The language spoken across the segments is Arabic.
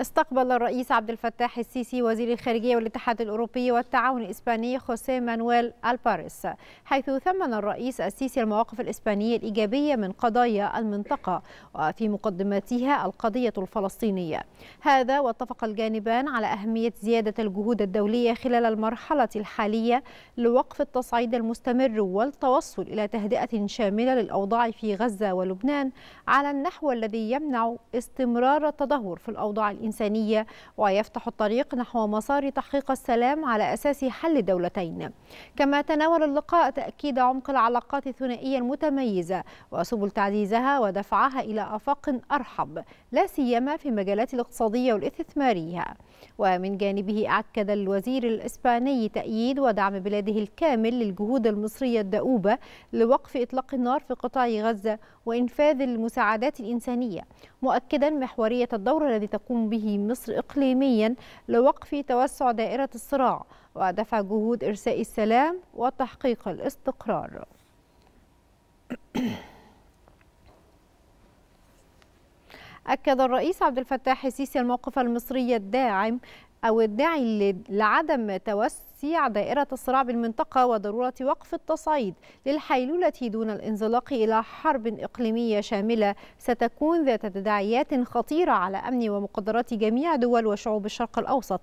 استقبل الرئيس عبد الفتاح السيسي وزير الخارجية والاتحاد الأوروبي والتعاون الإسباني خوسيه مانويل ألباريس حيث ثمن الرئيس السيسي المواقف الإسبانية الإيجابية من قضايا المنطقة وفي مقدمتها القضية الفلسطينية هذا واتفق الجانبان على أهمية زيادة الجهود الدولية خلال المرحلة الحالية لوقف التصعيد المستمر والتوصل إلى تهدئة شاملة للأوضاع في غزة ولبنان على النحو الذي يمنع استمرار التدهور في الأوضاع الإنسانية الإنسانية ويفتح الطريق نحو مسار تحقيق السلام على أساس حل الدولتين كما تناول اللقاء تأكيد عمق العلاقات الثنائية المتميزة وسبل تعزيزها ودفعها إلى آفاق أرحب لا سيما في المجالات الاقتصادية والاستثمارية ومن جانبه أكد الوزير الإسباني تأييد ودعم بلاده الكامل للجهود المصرية الدؤوبة لوقف إطلاق النار في قطاع غزة وإنفاذ المساعدات الإنسانية مؤكدا محورية الدور الذي تقوم به به مصر إقليميا لوقف توسع دائرة الصراع ودفع جهود إرساء السلام وتحقيق الاستقرار أكد الرئيس عبد الفتاح السيسي الموقف المصري الداعم أو الداعي لعدم توسع توسيع دائرة الصراع بالمنطقة وضرورة وقف التصعيد للحيلولة دون الانزلاق إلى حرب إقليمية شاملة ستكون ذات تداعيات خطيرة على أمن ومقدرات جميع دول وشعوب الشرق الأوسط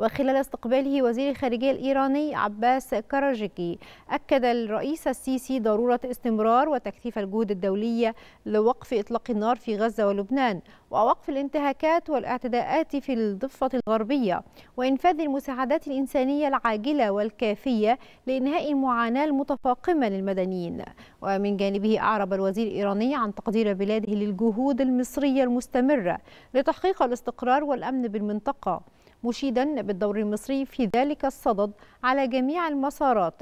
وخلال استقباله وزير الخارجية الإيراني عباس كراجيكي أكد الرئيس السيسي ضرورة استمرار وتكثيف الجهود الدولية لوقف إطلاق النار في غزة ولبنان ووقف الانتهاكات والاعتداءات في الضفة الغربية وإنفاذ المساعدات الإنسانية العالمية العاجلة والكافية لإنهاء المعاناة المتفاقمة للمدنيين ومن جانبه أعرب الوزير الإيراني عن تقدير بلاده للجهود المصرية المستمرة لتحقيق الاستقرار والأمن بالمنطقة مشيدا بالدور المصري في ذلك الصدد على جميع المسارات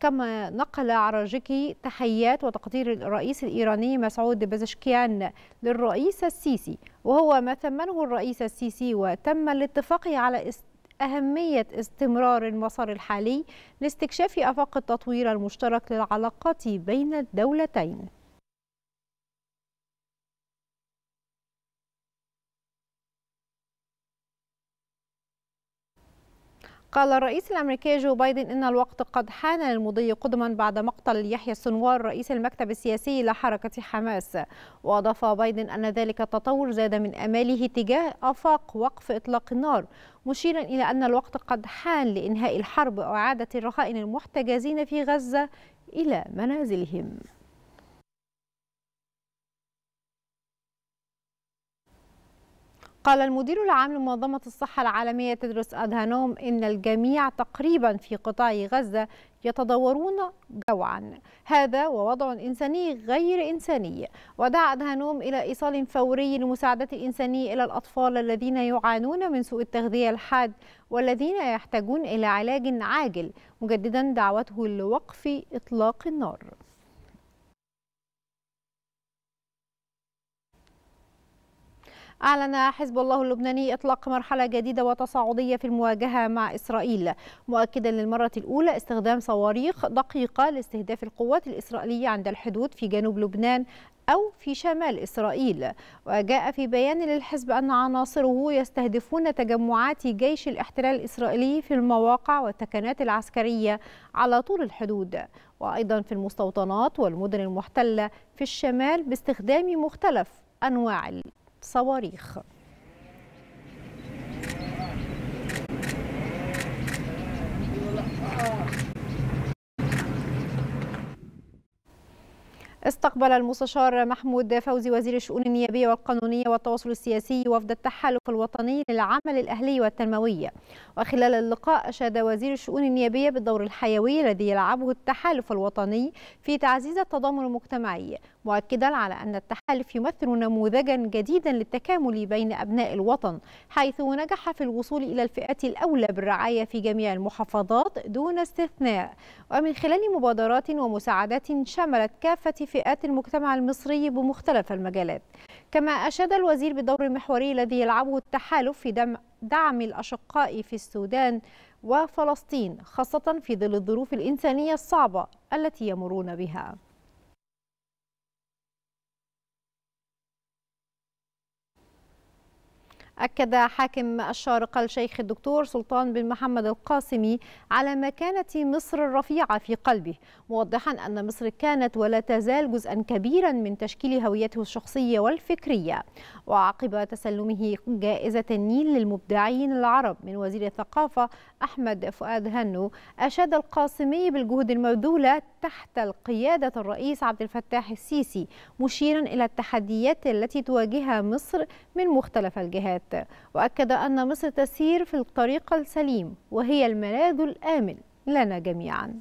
كما نقل عراجكي تحيات وتقدير الرئيس الإيراني مسعود بزشكيان للرئيس السيسي وهو ما ثمنه الرئيس السيسي وتم الاتفاق على است أهمية استمرار المسار الحالي لاستكشاف آفاق التطوير المشترك للعلاقات بين الدولتين قال الرئيس الامريكي جو بايدن ان الوقت قد حان للمضي قدما بعد مقتل يحيى السنوار رئيس المكتب السياسي لحركه حماس واضاف بايدن ان ذلك التطور زاد من اماله تجاه افاق وقف اطلاق النار مشيرا الى ان الوقت قد حان لانهاء الحرب واعاده الرهائن المحتجزين في غزه الى منازلهم قال المدير العام لمنظمة الصحة العالمية تدرس أدهانوم إن الجميع تقريبا في قطاع غزة يتضورون جوعا هذا ووضع إنساني غير إنساني ودعا أدهانوم إلى إيصال فوري لمساعدة الإنسانية إلى الأطفال الذين يعانون من سوء التغذية الحاد والذين يحتاجون إلى علاج عاجل مجددا دعوته لوقف إطلاق النار أعلن حزب الله اللبناني إطلاق مرحلة جديدة وتصاعدية في المواجهة مع إسرائيل مؤكدا للمرة الأولى استخدام صواريخ دقيقة لاستهداف القوات الإسرائيلية عند الحدود في جنوب لبنان أو في شمال إسرائيل وجاء في بيان للحزب أن عناصره يستهدفون تجمعات جيش الاحتلال الإسرائيلي في المواقع والتكنات العسكرية على طول الحدود وأيضا في المستوطنات والمدن المحتلة في الشمال باستخدام مختلف أنواع صواريخ استقبل المستشار محمود فوزي وزير الشؤون النيابية والقانونية والتواصل السياسي وفد التحالف الوطني للعمل الأهلي والتنموي وخلال اللقاء أشاد وزير الشؤون النيابية بالدور الحيوي الذي يلعبه التحالف الوطني في تعزيز التضامن المجتمعي مؤكدا على أن التحالف يمثل نموذجا جديدا للتكامل بين أبناء الوطن حيث نجح في الوصول إلى الفئات الأولى بالرعاية في جميع المحافظات دون استثناء ومن خلال مبادرات ومساعدات شملت كافة فئات فئات المجتمع المصري بمختلف المجالات كما أشاد الوزير بالدور المحوري الذي يلعبه التحالف في دعم الأشقاء في السودان وفلسطين خاصة في ظل الظروف الإنسانية الصعبة التي يمرون بها أكد حاكم الشارقة الشيخ الدكتور سلطان بن محمد القاسمي على مكانة مصر الرفيعة في قلبه موضحا أن مصر كانت ولا تزال جزءا كبيرا من تشكيل هويته الشخصية والفكرية وعقب تسلمه جائزة النيل للمبدعين العرب من وزير الثقافة أحمد فؤاد هنو أشاد القاسمي بالجهود المبذولة تحت القيادة الرئيس عبد الفتاح السيسي مشيرا إلى التحديات التي تواجهها مصر من مختلف الجهات الوقت وأكد أن مصر تسير في الطريق السليم وهي الملاذ الآمن لنا جميعاً